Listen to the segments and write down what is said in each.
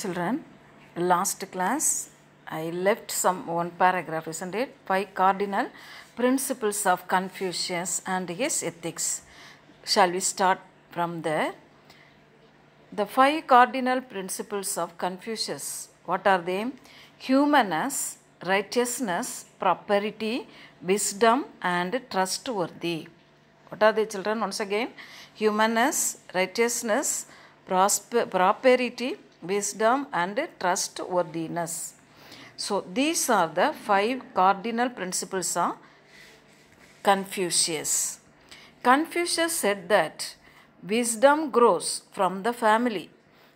children last class i left some one paragraph isn't it five cardinal principles of confucius and his ethics shall we start from there the five cardinal principles of confucius what are they humanness righteousness property wisdom and trustworthy what are they children once again humanness righteousness propriety wisdom and trustworthiness. So these are the five cardinal principles of Confucius. Confucius said that wisdom grows from the family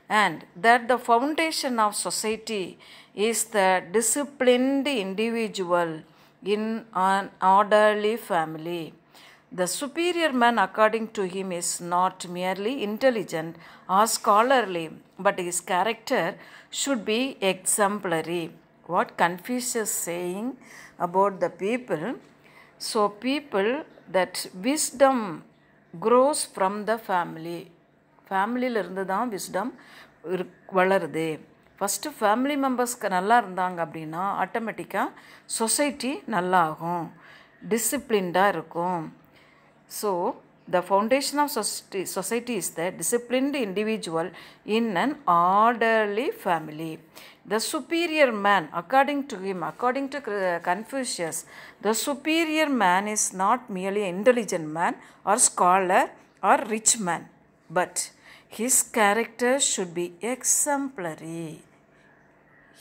and that the foundation of society is the disciplined individual in an orderly family. The superior man, according to him, is not merely intelligent or scholarly, but his character should be exemplary. What Confucius saying about the people? So, people that wisdom grows from the family. ஃபேமிலியிலிருந்து தான் wisdom வளருது first family மெம்பர்ஸ்க்கு நல்லா இருந்தாங்க அப்படின்னா ஆட்டோமேட்டிக்காக society நல்லாகும் டிசிப்ளின்டாக இருக்கும் So, the foundation of society, is the disciplined individual in an orderly family. The superior man, according to him, according to Confucius, the superior man is not merely intelligent man or scholar or rich man, but his character should be exemplary.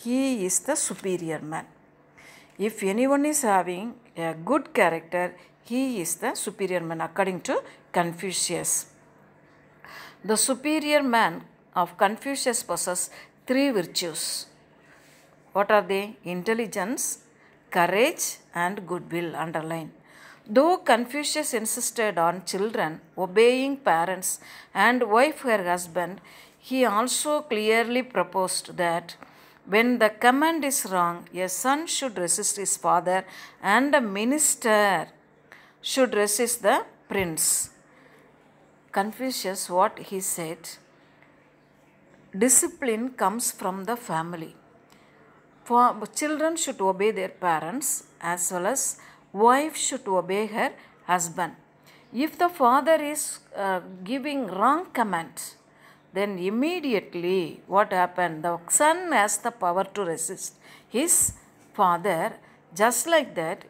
He is the superior man. If anyone is having a good character, he is the superior man according to Confucius. The superior man of Confucius possesses three virtues. What are they? Intelligence, courage and goodwill underline. Though Confucius insisted on children obeying parents and wife her husband, he also clearly proposed that when the command is wrong, a son should resist his father and a minister should resist the prince. Confucius, what he said, discipline comes from the family. For children should obey their parents as well as wife should obey her husband. If the father is uh, giving wrong command, then immediately what happened? The son has the power to resist his father. Just like that,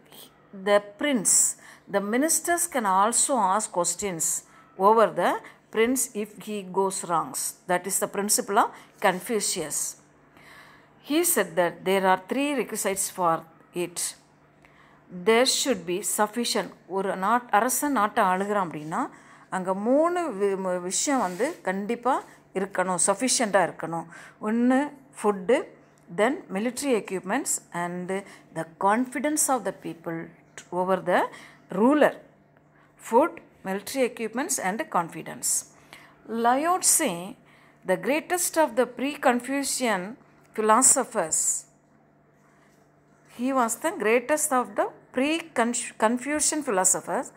the prince The ministers can also ask questions over the prince if he goes wrongs. That is the principle of Confucius. He said that there are three requisites for it. There should be sufficient ஒரு நாட் அரசன் நாட்டை ஆளுகிறான் அப்படின்னா அங்கே மூணு விஷயம் வந்து கண்டிப்பாக இருக்கணும் சஃபிஷியண்ட்டாக இருக்கணும் ஒன்று food then military equipments and the confidence of the people over the ruler, food, military equipments and confidence. Lao Tse, the greatest of the pre-Confucian philosophers, he was the greatest of the pre-Confucian philosophers,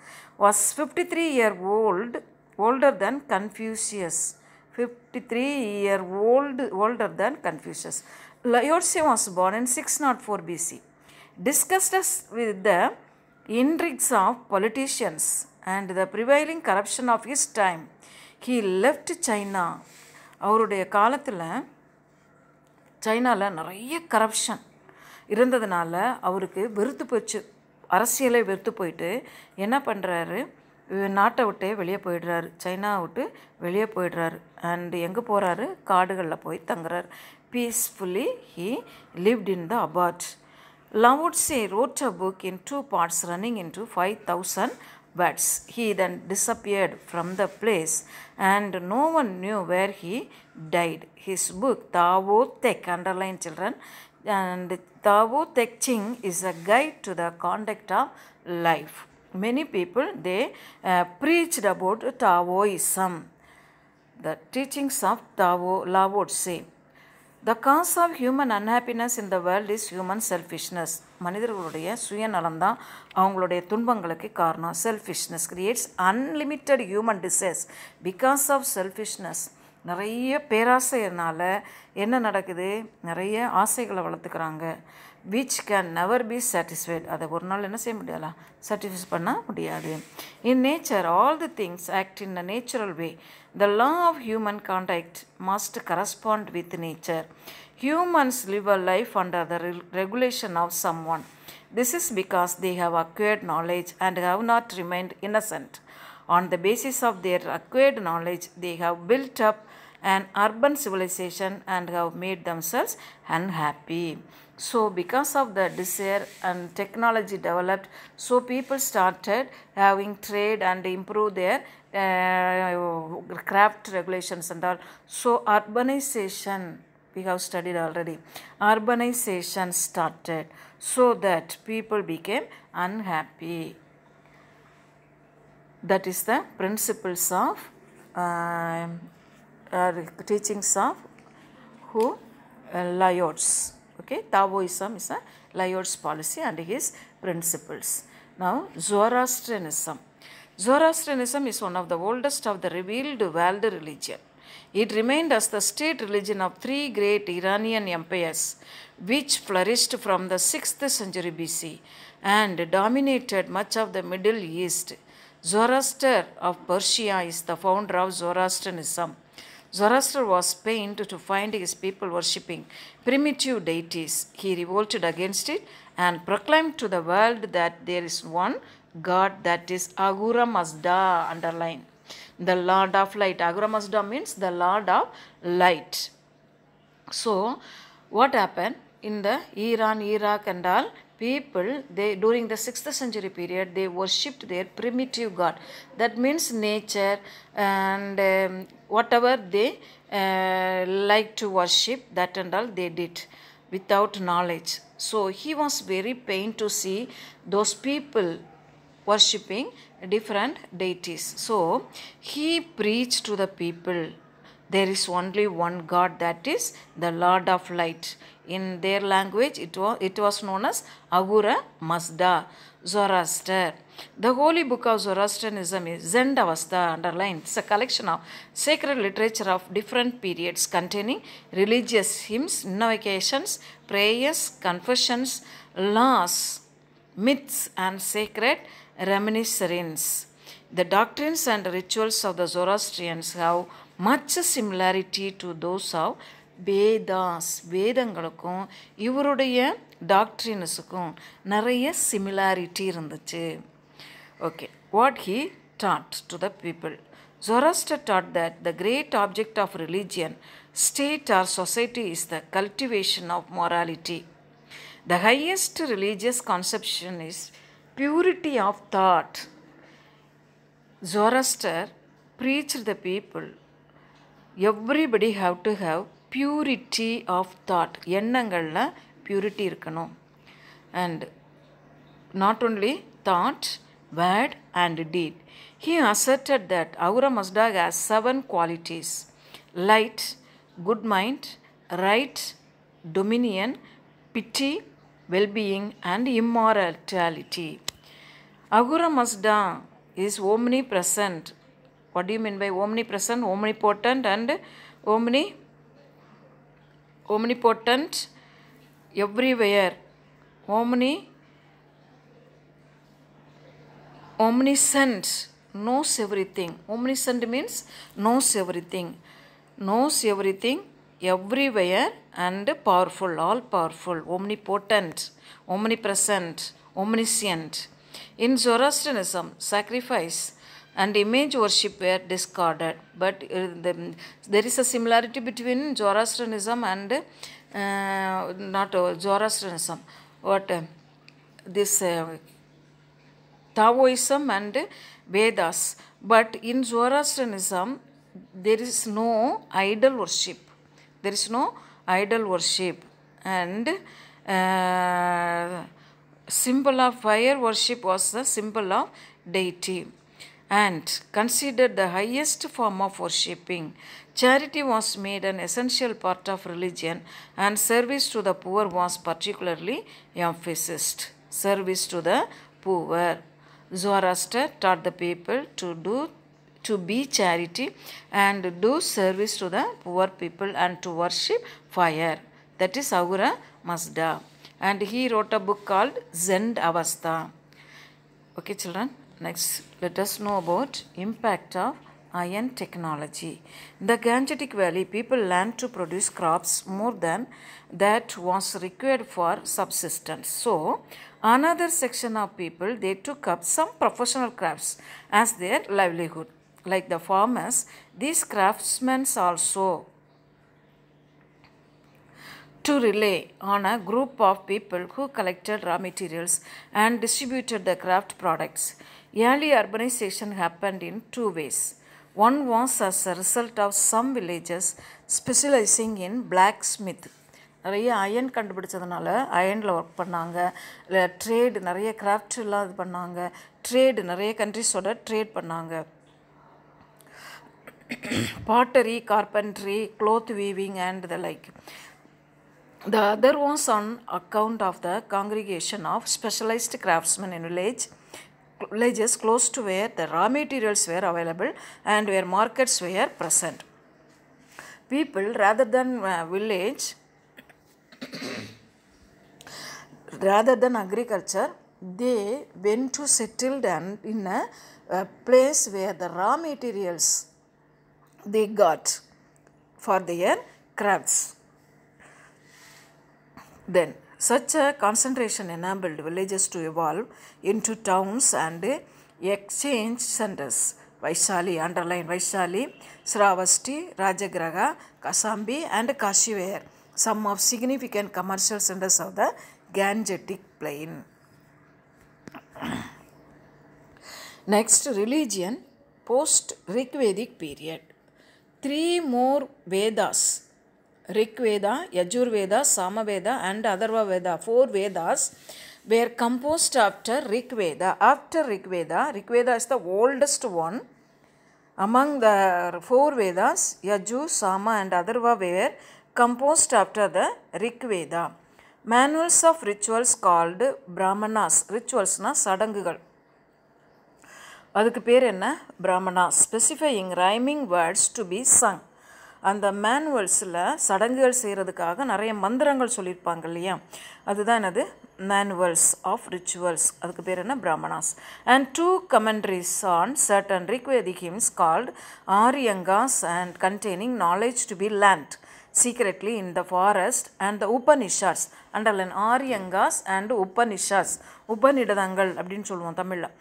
was 53 year old, older than Confucius. 53 year old, older than Confucius. Lao Tse was born in 604 BC. Discussed with the intrigues of politicians and the prevailing corruption of his time He left China அவருடைய காலத்தில் சைனாவில் நிறைய corruption இருந்ததுனால அவருக்கு வெறுத்து போச்சு அரசியலை வெறுத்து போயிட்டு என்ன பண்ணுறாரு நாட்டை விட்டே வெளியே போயிடுறாரு சைனா விட்டு வெளியே போயிடுறாரு அண்டு எங்கே போகிறாரு காடுகளில் போய் தங்குறாரு peacefully he lived in the abode Laotse wrote a book in two parts running into 5,000 words. He then disappeared from the place and no one knew where he died. His book, Tao Te, underline children, and Tao Te Ching is a guide to the conduct of life. Many people, they uh, preached about Taoism, the teachings of Tao, Lao Tse. The cause of human unhappiness in the world is human selfishness மனிதர்களுடைய சுயநலம் தான் அவங்களுடைய துன்பங்களுக்கு காரணம் selfishness creates unlimited human disease because of selfishness நிறைய பேராசையினால் என்ன நடக்குது நிறைய ஆசைகளை வளர்த்துக்கிறாங்க which can never be satisfied அதை ஒரு நாள் என்ன செய்ய முடியலாம் சாட்டிஸ்ஃபை பண்ண முடியாது in nature all the things act in a natural way the law of human conduct must correspond with nature humans live a life under the regulation of someone this is because they have acquired knowledge and have not remained innocent on the basis of their acquired knowledge they have built up an urban civilization and have made themselves unhappy. So because of the desire and technology developed, so people started having trade and improve their uh, craft regulations and all. So urbanization, we have studied already, urbanization started so that people became unhappy. That is the principles of uh, uh, teachings of who? Uh, Layots. Okay, Taoism is a Lyot's policy and his principles. Now, Zoroastrianism. Zoroastrianism is one of the oldest of the revealed world religion. It remained as the state religion of three great Iranian empires, which flourished from the 6th century BC and dominated much of the Middle East. Zoroaster of Persia is the founder of Zoroastrianism Zoroaster was pained to find his people worshipping primitive deities. He revolted against it and proclaimed to the world that there is one God that is Agura Mazda, underline. The Lord of Light. Agura Mazda means the Lord of Light. So, what happened? In the Iran, Iraq and all, people they during the 6th century period they worshipped their primitive god that means nature and um, whatever they uh, like to worship that and all they did without knowledge so he was very pained to see those people worshipping different deities so he preached to the people there is only one God that is the Lord of light. In their language, it was, it was known as Agura Mazda, Zoroaster. The holy book of Zoroastrianism is Zendavasta underlined. It's a collection of sacred literature of different periods containing religious hymns, invocations, prayers, confessions, laws, myths and sacred reminiscences. The doctrines and rituals of the Zoroastrians have much similarity to those of Vedas வேதங்களுக்கும் இவருடைய டாக்ட்ரினஸுக்கும் நிறைய similarity இருந்துச்சு Okay, what he taught to the people, Zoroaster taught that the great object of religion, state, or society is the cultivation of morality. The highest religious conception is purity of thought. Zoroaster preached the people everybody have to have purity of thought எண்ணங்களில் purity இருக்கணும் and not only thought word and deed he asserted that Ahura Mazda has seven qualities light good mind right dominion piety wellbeing and immortality Ahura Mazda is omnipresent what do you mean by omnipresent, omnipotent and omni? Omnipotent everywhere. Omni omniscient knows everything. Omniscient means knows everything. Knows everything everywhere and powerful, all powerful, omnipotent, omnipresent, omniscient. In Zoroastrianism, sacrifice and image worship were discarded. But uh, the, there is a similarity between Zoroastrianism and uh, not uh, Zoroastrianism, what uh, this uh, Taoism and Vedas. But in Zoroastrianism, there is no idol worship. There is no idol worship and uh, symbol of fire worship was the symbol of deity and considered the highest form of worshipping. Charity was made an essential part of religion, and service to the poor was particularly emphasized. Service to the poor. Zoroaster taught the people to do to be charity and do service to the poor people and to worship fire. That is Ahura Mazda. And he wrote a book called Zend Avastha. Okay, children. Next, let us know about impact of iron technology. In the Gangetic Valley, people learned to produce crops more than that was required for subsistence. So, another section of people, they took up some professional crafts as their livelihood. Like the farmers, these craftsmen also to rely on a group of people who collected raw materials and distributed the craft products. Early urbanization happened in two ways. One was as a result of some villages specializing in blacksmith. நிறைய iron கண்டுபிடிச்சதுனால அயனில் work பண்ணாங்க இல்லை trade நிறைய கிராஃப்ட்லாம் இது பண்ணாங்க trade நிறைய கண்ட்ரிஸோட ட்ரேட் பண்ணாங்க pottery carpentry cloth weaving and the like the other was on account of the congregation of specialised craftsmen in village villages close to where the raw materials were available and where markets were present. People rather than uh, village, rather than agriculture, they went to settled and in a, a place where the raw materials they got for their crafts. Then such a concentration enabled villages to evolve into towns and exchange centers. Vaishali, underline Vaishali, Sravasti, Rajagraha, Kasambi and Kashiware, some of significant commercial centers of the Gangetic Plain. Next, religion, post-Rigvedic period. Three more Vedas Rigveda, Yajurveda, Samaveda and Atharva Veda, four Vedas were composed after Rigveda. After Rigveda, Rigveda is the oldest one. Among the four Vedas, Yajur, Sama and Atharva were composed after the Rigveda. Manuals of rituals called Brahmanas, ritualsனா சடங்குகள் அதுக்கு பேர் என்ன Brahmana specifying rhyming words to be sung அந்த மேனுவல்ஸில் சடங்குகள் செய்கிறதுக்காக நிறைய மந்திரங்கள் சொல்லியிருப்பாங்க இல்லையா அதுதான் என்னது மேனுவல்ஸ் ஆஃப் ரிச்சுவல்ஸ் அதுக்கு பேர் என்ன Brahmanas and two commentaries on certain Rigvedic hymns called Aranyakas and containing knowledge to be learnt secretly in the forest and the Upanishads underline Aranyakas and Upanishads உபநிடதங்கள் அப்படின்னு சொல்லுவோம் தமிழில்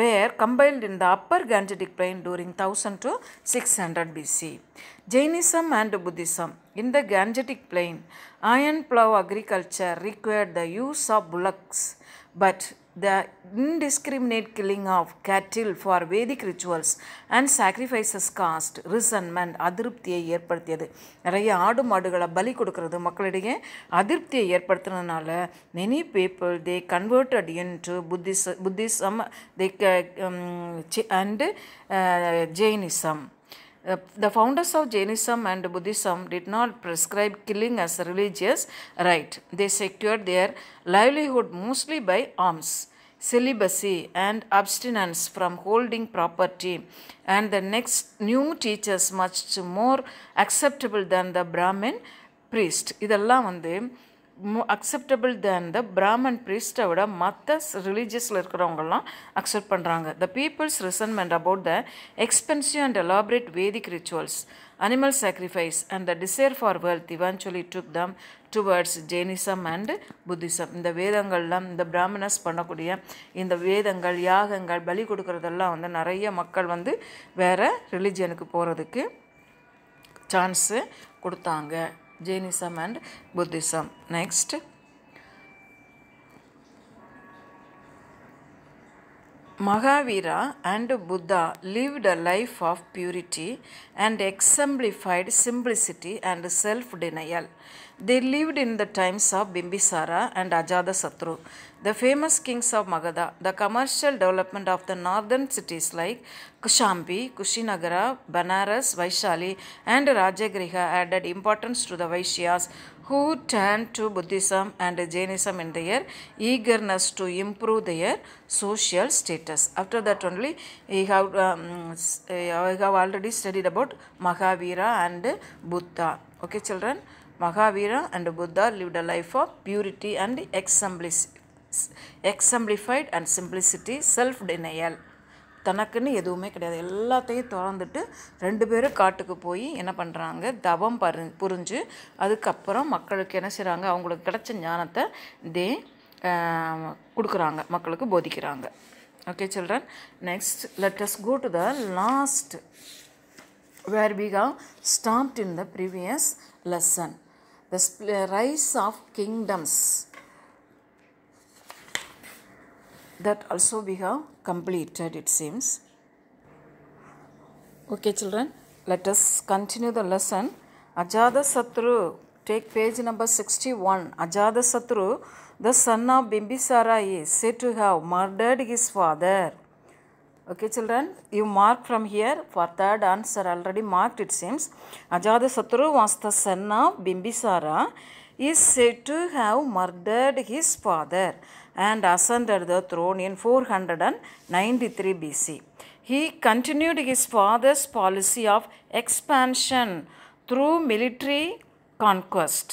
were compiled in the upper Gangetic plain during 1000 to 600 BC. Jainism and Buddhism In the Gangetic plain, iron plow agriculture required the use of bullocks, but the indiscriminate killing of cattle for Vedic rituals and sacrifices caused resentment அதிருப்தியை ஏற்படுத்தியது நிறைய ஆடு மாடுகளை பலி கொடுக்கறது மக்களிடையே அதிருப்தியை ஏற்படுத்துனதுனால many people they converted into புத்திச Buddhism they and Jainism Uh, the founders of Jainism and Buddhism did not prescribe killing as a religious right. They secured their livelihood mostly by alms, celibacy, and abstinence from holding property. And the next new teachers much more acceptable than the Brahmin priest. இதெல்லாம் வந்து மோ acceptable தேன் த பிராமன் பிரீஸ்டை விட மற்ற ரிலீஜியஸில் இருக்கிறவங்கெல்லாம் accept பண்ணுறாங்க the people's resentment about the expensive and elaborate Vedic rituals animal sacrifice and the desire for wealth eventually took them towards Jainism and Buddhism இந்த வேதங்கள்லாம் இந்த பிராமணஸ் பண்ணக்கூடிய இந்த வேதங்கள் யாகங்கள் பலி கொடுக்குறதெல்லாம் வந்து நிறைய மக்கள் வந்து வேறு ரிலீஜியனுக்கு போகிறதுக்கு சான்ஸு கொடுத்தாங்க Jainism and Buddhism. Next. Mahavira and Buddha lived a life of purity and exemplified simplicity and self denial. They lived in the times of Bimbisara and Ajatasattu, the famous kings of Magadha. The commercial development of the northern cities like Kushambi, Kushinagara, Banaras, Vaishali, and Rajagriha added importance to the Vaishyas who turned to Buddhism and Jainism in their eagerness to improve their social status. After that only, we have, um, we have already studied about Mahavira and Buddha. Okay, children. Mahavira and Buddha lived a life of purity and exemplified and simplicity, self-denial. தனக்குன்னு எதுவுமே கிடையாது எல்லாத்தையும் திறந்துட்டு ரெண்டு பேரும் காட்டுக்கு போய் என்ன பண்ணுறாங்க தவம் பரு புரிஞ்சு அதுக்கப்புறம் மக்களுக்கு என்ன செய்கிறாங்க அவங்களுக்கு கிடைச்ச ஞானத்தை தே கொடுக்குறாங்க மக்களுக்கு போதிக்கிறாங்க okay children next let us go to the last where we have in the previous lesson the uh, rise of kingdoms that also we have completed it seems okay children let us continue the lesson ajada satru take page number 61 ajada satru the son of bimbisara is said to have murdered his father Okay children, you mark from here for third answer already marked it seems. Ajatasattu was the son of Bimbisara is said to have murdered his father and ascended the throne in 493 BC. He continued his father's policy of expansion through military conquest.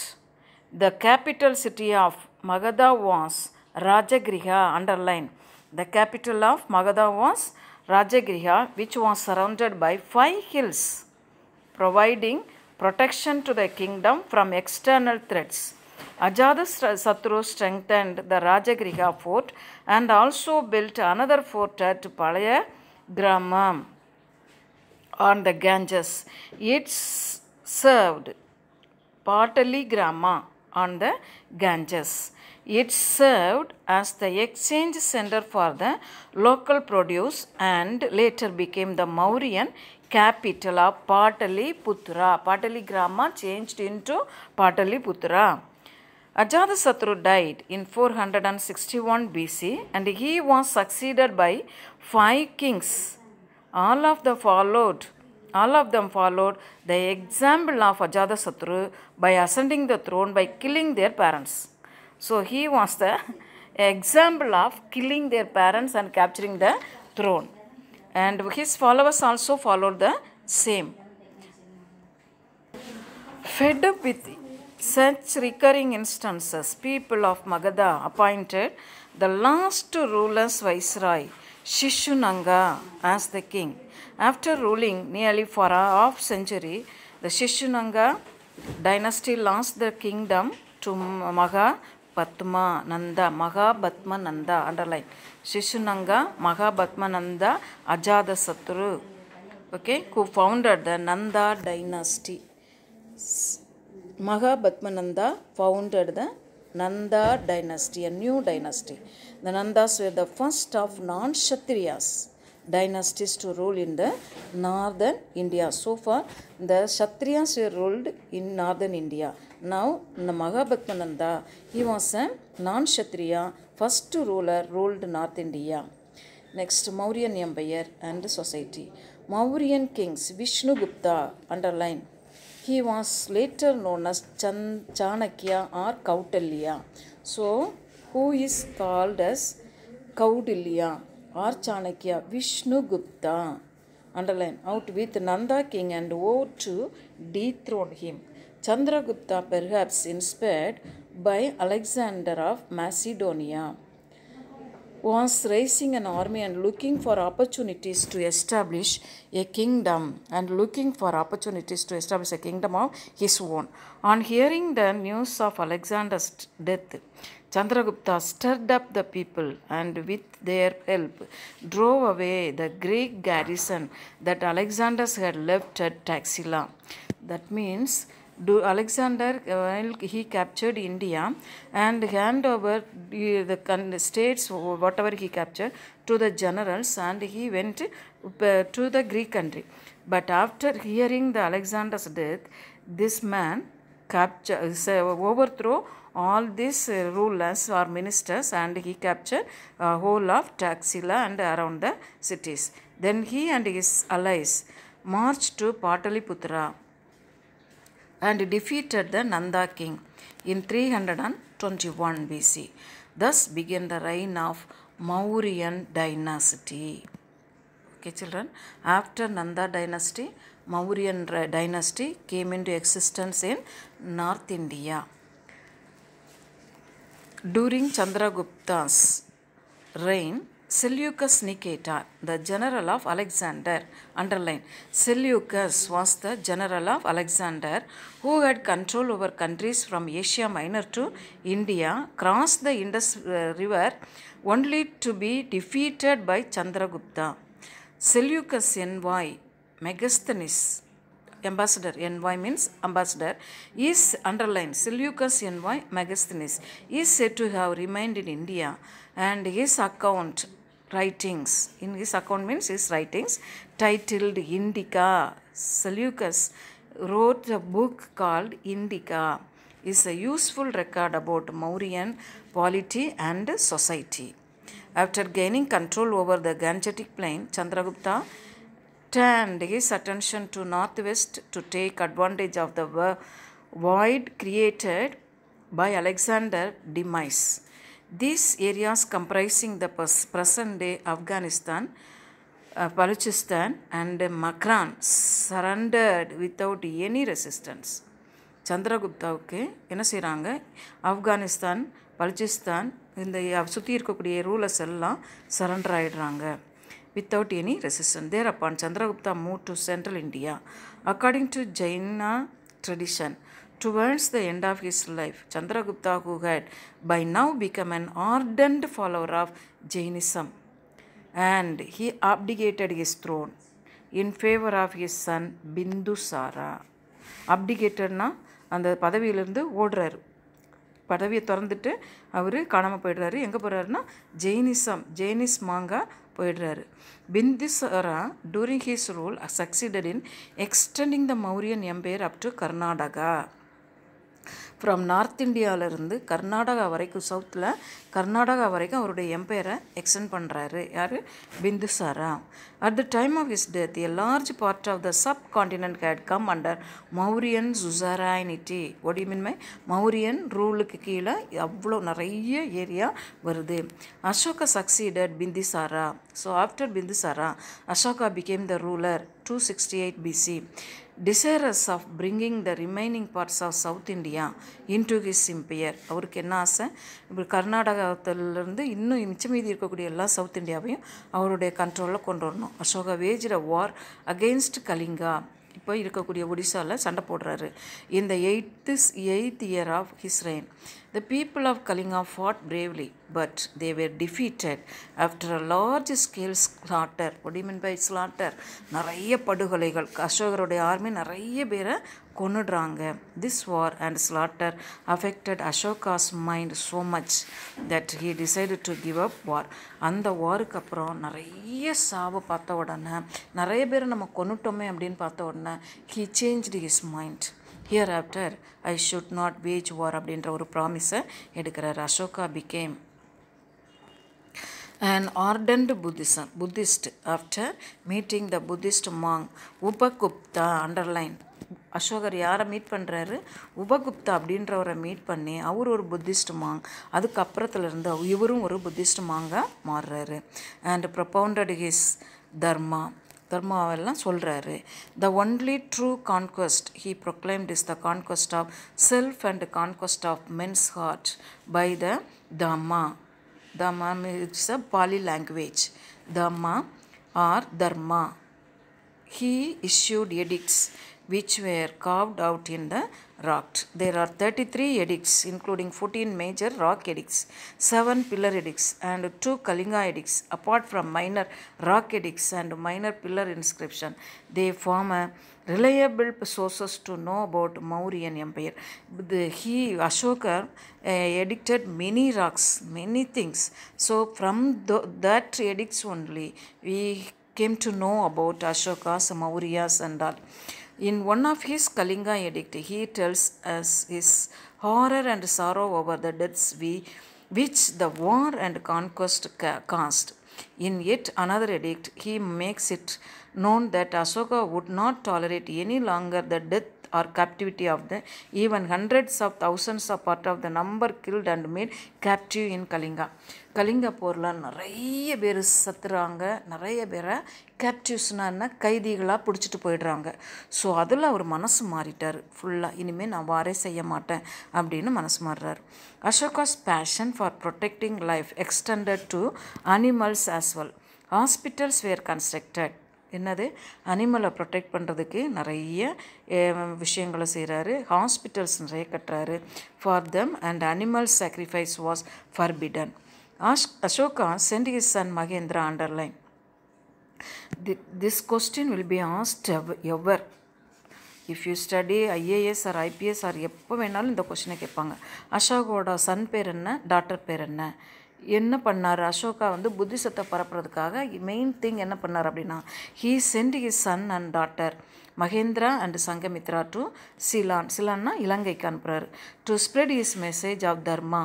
The capital city of Magadha was Rajagriha underline the capital of Magadha was Rajagriha which was surrounded by five hills providing protection to the kingdom from external threats. Ajatasattu strengthened the Rajagriha fort and also built another fort at Palaya Gramam on the Ganges. It served Patali Grama on the Ganges. It served as the exchange center for the local produce and later became the Mauryan capital of Pataliputra. Pataligrama changed into Pataliputra. Ajatasattu died in 461 BC and he was succeeded by five kings. All of followed all of them followed the example of Ajatasattu by ascending the throne by killing their parents. So he was the example of killing their parents and capturing the throne. And his followers also followed the same. Fed up with such recurring instances, people of Magadha appointed the last ruler's viceroy, Shishunanga, as the king. After ruling nearly for a half century, the Shishunanga dynasty lost the kingdom to Maga Padma Nanda Mahapadma Nanda underline Shishunaga Mahapadma Nanda Ajata Shatru okay who founder the Nanda dynasty Mahapadmananda founder the Nanda dynasty a new dynasty the Nandas were the first of non Kshatriyas dynasties to rule in the northern India So far, the Kshatriyas in northern India Now, in the Mahabhatmananda, he was a non-Kshatriya, first ruler ruled North India. Next, Mauryan Empire and Society. Mauryan kings Vishnugupta, underline. He was later known as Chan Chanakya or Kautalya. So, who is called as Kaudilya or Chanakya? Vishnugupta. Underline. Out with Nanda king and woe to dethrone him. Chandragupta, perhaps inspired by Alexander of Macedonia, was raising an army and looking for opportunities to establish a kingdom and looking for opportunities to establish a kingdom of his own. On hearing the news of Alexander's death, Chandragupta stirred up the people and, with their help, drove away the Greek garrison that Alexander had left at Taxila. That means do Alexander, uh, while he captured India and hand over the states, whatever he captured, to the generals and he went uh, to the Greek country. But after hearing the Alexander's death, this man capture uh, overthrow all these rulers or ministers and he captured a whole of Taxila and around the cities. Then he and his allies marched to Pataliputra and defeated the Nanda king in 321 BC. Thus began the reign of Mauryan dynasty. Okay children, after Nanda dynasty, Mauryan dynasty came into existence in North India. During Chandragupta's reign, Seleucus Nicator, the general of Alexander, underline, Seleucus was the general of Alexander who had control over countries from Asia Minor to India, crossed the Indus uh, River only to be defeated by Chandragupta. Seleucus envoy Megasthenes ambassador envoy means ambassador is underlined seleucus envoy megasthenes is said to have remained in india and his account writings. In his account means his writings titled Indica. Seleucus wrote a book called Indica. is a useful record about Mauryan polity and society. After gaining control over the Gangetic plain, Chandragupta turned his attention to northwest to take advantage of the void created by Alexander demise. These areas comprising the பஸ் day day Afghanistan Baluchistan and Makran surrendered without any resistance சந்திரகுப்தாவுக்கு என்ன செய்கிறாங்க ஆப்கானிஸ்தான் பலுச்சிஸ்தான் இந்த சுற்றி இருக்கக்கூடிய rulers எல்லாம் surrender ஆகிடுறாங்க without any resistance thereupon Chandragupta move to central India according to Jaina tradition Towards the end of his life, Chandragupta, who had by now become an ardent follower of Jainism, and he abdicated his throne in favor of his son Bindusara. அப்டிகேட்டர்னா அந்த பதவியிலேருந்து ஓடுறாரு பதவியை திறந்துட்டு அவர் காணாமல் போயிடுறாரு எங்கே போகிறாருன்னா Jainism ஜெயினிஸ் மாங்கா போயிடுறாரு Bindusara during his rule succeeded in extending the Mauryan empire up to Karnataka from north இந்தியாவிலேருந்து கர்நாடகா வரைக்கும் சவுத்தில் கர்நாடகா வரைக்கும் அவருடைய எம்பையரை எக்ஸ்டெண்ட் பண்ணுறாரு யார் Bindusara at the time of his death a large part of the subcontinent had come under Mauryan suzerainty ஒடிமின்மை Mauryan ரூலுக்கு கீழே அவ்வளோ நிறைய ஏரியா வருது Ashoka succeeded Bindusara so after Bindusara Ashoka became the ruler two sixty eight BC desirous of bringing the remaining parts of south India into his empire அவருக்கு என்ன ஆசை இப்படி கர்நாடகத்திலிருந்து இன்னும் மிச்சமீதி இருக்கக்கூடிய எல்லா சவுத் இந்தியாவையும் அவருடைய கண்ட்ரோலில் கொண்டு வரணும் Ashoka waged war against Kalinga இப்போ இருக்கக்கூடிய ஒடிசாவில் சண்டை போடுறாரு இந்த eight eight year of his reign The people of Kalinga fought bravely, but they were defeated after a large scale slaughter. What do you mean by slaughter? நிறைய படுகொலைகள் அசோகருடைய ஆர்மி நிறைய பேரை கொன்னுடுறாங்க this war and slaughter affected Ashoka's mind so much that he decided to give up war அந்த வாருக்கு அப்புறம் நிறைய சாவு பார்த்த உடனே நிறைய பேரை நம்ம கொண்டுட்டோமே அப்படின்னு பார்த்த உடனே he change his mind here after I should not wage war அப்படின்ற ஒரு ப்ராமிஸை எடுக்கிறார் Ashoka became and ardent Buddhism Buddhist after meeting the Buddhist monk Upagupta underline Ashokar யாரை மீட் பண்ணுறாரு உபகுப்தா அப்படின்றவரை மீட் பண்ணி அவர் ஒரு புத்திஸ்ட் மாங் அதுக்கப்புறத்துலேருந்து இவரும் ஒரு புத்திஸ்ட் மாங்காக மாறுறாரு அண்ட் ப்ரொபவுண்டட் ஹிஸ் தர்மா தர்மாவெல்லாம் சொல்கிறாரு the only true conquest he proclaimed is the conquest of self and conquest of men's heart by the dhamma dhamma it's a Pali language dhamma or dharma he issued edicts which were carved out in the rock. There are 33 edicts including 14 major rock edicts, 7 pillar edicts and 2 Kalinga edicts apart from minor rock edicts and minor pillar inscription. They form a reliable sources to know about Mauryan Empire. The, he, Ashoka, uh, edicted many rocks, many things. So from the, that edicts only we came to know about Ashoka's, Mauryas and all. In one of his Kalinga edict, he tells us his horror and sorrow over the deaths we, which the war and conquest caused. In yet another edict, he makes it known that Asoka would not tolerate any longer the death or captivity of the even hundreds of thousands of of part of the number killed and made captive Kalinga Kalinga. Kalinga போரில் நிறைய பேர் சத்துறாங்க நிறைய பேரை கேப்டிவ்ஸ்னா கைதிகளாக பிடிச்சிட்டு போயிடுறாங்க so அதில் அவர் மனசு மாறிட்டார் ஃபுல்லாக இனிமேல் நான் வாரே செய்ய மாட்டேன் அப்படின்னு மனசு மாறுறாரு Ashoka's passion for protecting life extended to animals as well hospitals were constructed என்னது அனிமலை ப்ரொடெக்ட் பண்ணுறதுக்கு நிறைய விஷயங்களை செய்கிறாரு ஹாஸ்பிட்டல்ஸ் நிறைய கட்டுறாரு for them and animal sacrifice was forbidden ஆஷ் Ashoka sent and son Mahendra underline this question will be asked ever if you study IAS or IPS or எப்போ வேணாலும் இந்த கொஸ்டினை கேட்பாங்க அசோகோட சன் பேர் என்ன டாக்டர் பேர் என்ன என்ன பண்ணார் அசோகா வந்து புத்திசத்தை பரப்புறதுக்காக மெயின் திங் என்ன பண்ணார் அப்படின்னா he sent his son and daughter Mahendra and Sanghamitra to Ceylon சிலான்னா இலங்கைக்கு அனுப்புகிறார் to spread his message of dharma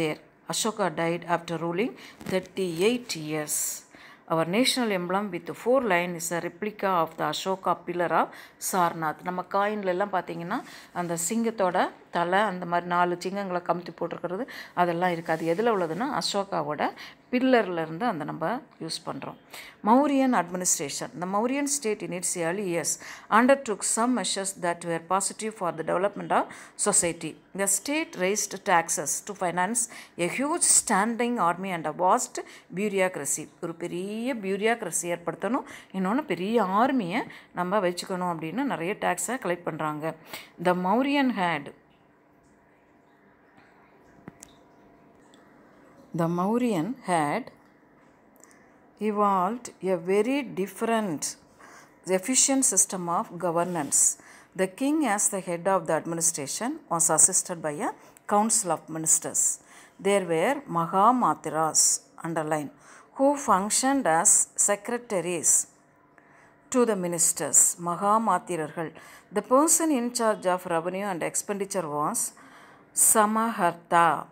there Ashoka died after ruling thirty eight years our national emblem with four lion is a replica of the Ashoka pillar of Sarnath நம்ம காயின்லலாம் பார்த்திங்கன்னா அந்த சிங்கத்தோட தலை அந்த மாதிரி நாலு சிங்கங்களை கமுத்தி போட்டிருக்கிறது அதெல்லாம் இருக்குது அது எதில் உள்ளதுன்னா அசோகாவோட பில்லர்லேருந்து அந்த நம்ம யூஸ் பண்ணுறோம் Mauryan administration the Mauryan state in its early years undertook some measures that were positive for the development of society the state raised taxes to finance a huge standing army and a vast bureaucracy ஒரு பெரிய பியூரியாக்ரஸி ஏற்படுத்தணும் இன்னொன்று பெரிய ஆர்மியை நம்ம வச்சுக்கணும் அப்படின்னு நிறைய டேக்ஸை கலெக்ட் பண்ணுறாங்க the Mauryan had The Mauryan had evolved a very different, efficient system of governance. The king, as the head of the administration, was assisted by a council of ministers. There were Mahamatiras, underline, who functioned as secretaries to the ministers, Mahamatirargal. The person in charge of revenue and expenditure was samaharta.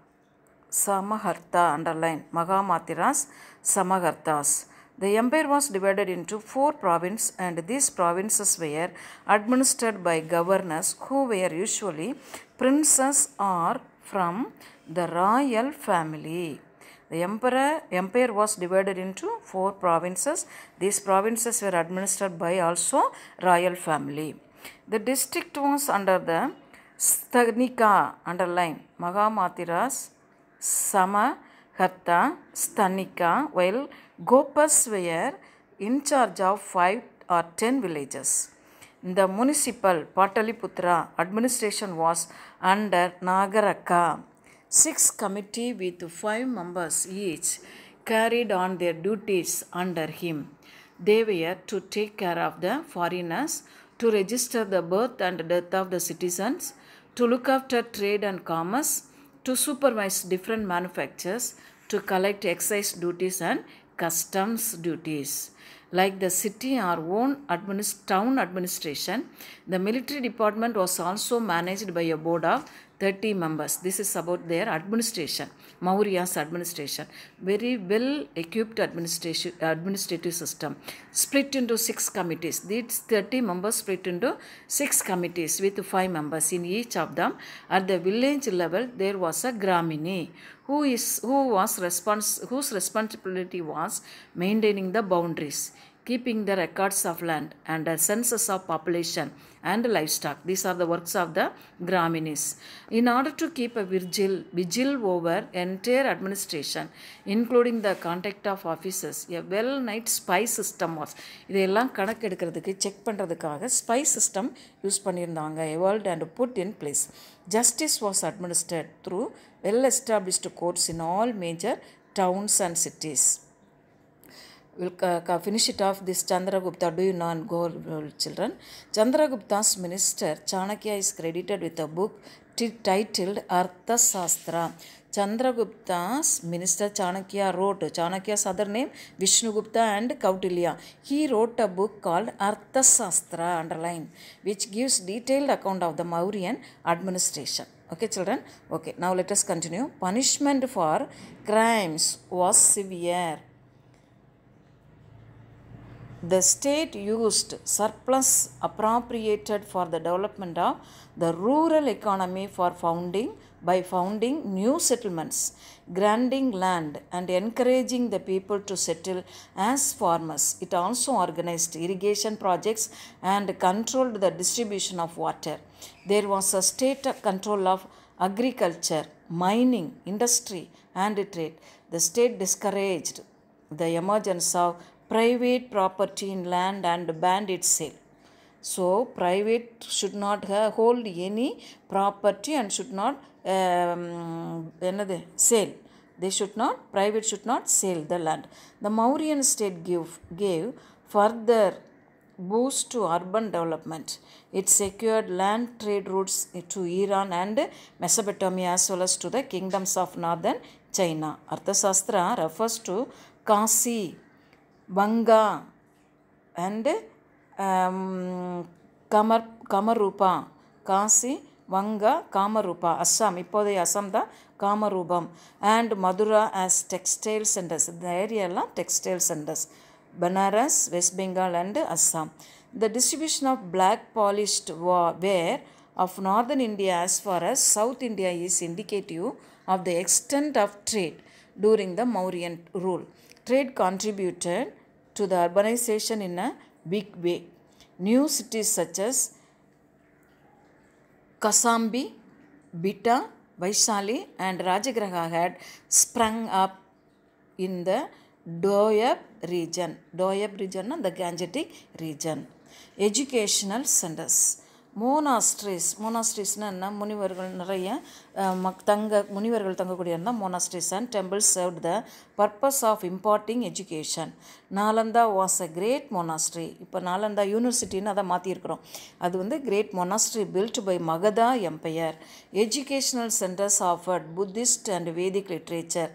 Samahārtha underline Mahamatiras Samahartas. The empire was divided into four provinces and these provinces were administered by governors who were usually princes or from the royal family. The emperor, empire was divided into four provinces. These provinces were administered by also royal family. The district was under the Stagnika underline Mahamatiras Samarhatta, Stanika, while Gopas were in charge of 5 or 10 villages. The municipal Pataliputra administration was under Nagaraka. Six committee with five members each carried on their duties under him. They were to take care of the foreigners, to register the birth and death of the citizens, to look after trade and commerce, to supervise different manufacturers to collect excise duties and customs duties. Like the city or own administ town administration, the military department was also managed by a board of 30 members. This is about their administration, Maurya's administration. Very well equipped administration, administrative system. Split into six committees. These 30 members split into six committees with five members in each of them. At the village level, there was a graminee who is who was respons whose responsibility was maintaining the boundaries keeping the records of land and a census of population and livestock. These are the works of the Graminis. In order to keep a vigil, vigil over entire administration, including the contact of officers, a well-night spy system was. இதையெல்லாம் கணக்கெடுக்கிறதுக்கு check பண்ணுறதுக்காக spy system use பண்ணியிருந்தாங்க evolved and put in place justice was administered through well established courts in all major towns and cities We'll uh, finish it off this Chandragupta. Do you know go, uh, children? Chandragupta's minister Chanakya is credited with a book titled Arthasastra. Chandragupta's minister Chanakya wrote, Chanakya's other name Vishnugupta and Kautilya. He wrote a book called Arthasastra, underline, which gives detailed account of the Mauryan administration. Okay, children? Okay, now let us continue. Punishment for crimes was severe. The state used surplus appropriated for the development of the rural economy for founding by founding new settlements, granting land and encouraging the people to settle as farmers. It also organized irrigation projects and controlled the distribution of water. There was a state control of agriculture, mining, industry and trade. The state discouraged the emergence of private property in land and banned sale. So, private should not hold any property and should not um, sale. They should not, private should not sell the land. The Mauryan state give, gave further boost to urban development. It secured land trade routes to Iran and Mesopotamia as well as to the kingdoms of northern China. Arthasastra refers to Kasi Vanga and um, கமர் கமரூபா காசி வங்கா காமரூபா அஸ்ஸாம் இப்போதைய அஸ்ஸாம் தான் காமரூபம் and Mathura as textile centers இந்த ஏரியாலாம் textile centers Banaras West Bengal and Assam the distribution of black polished வா ware of northern India as far as south India is indicative of the extent of trade during the Mauryan rule trade contributed to the urbanization in a big way. New cities such as Kasambi, Bita, Vaishali and Rajagraha had sprung up in the Doyab region. Doyab region the Gangetic region. Educational centers monasteries மோனாஸ்ட்ரீஸ்னால் என்ன முனிவர்கள் நிறைய மக் தங்க முனிவர்கள் தங்கக்கூடிய இருந்தால் monasteries and temples serve the purpose of imparting education Nalanda was a great monastery இப்போ நாலந்தா யூனிவர்சிட்டின்னு அதை மாற்றியிருக்கிறோம் அது வந்து great monastery built by Magadha empire educational centers offered Buddhist and Vedic literature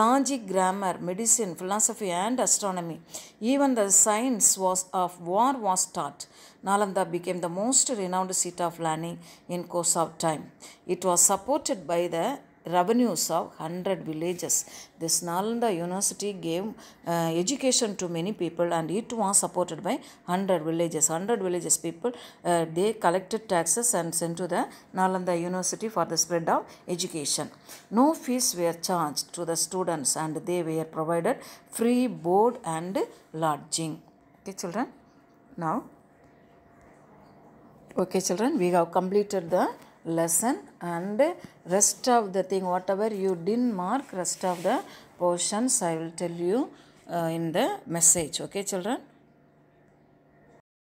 logic grammar medicine philosophy and astronomy even the science was of war was start Nalanda became the most renowned seat of learning in course of time It was supported by the revenues of 100 villages. This Nalanda University gave uh, education to many people and it was supported by 100 villages. 100 villages people, uh, they collected taxes and sent to the Nalanda University for the spread of education. No fees were charged to the students and they were provided free board and lodging. Okay children, now. Okay children, we have completed the lesson and rest of the thing whatever you didn't mark rest of the portions I will tell you uh, in the message okay children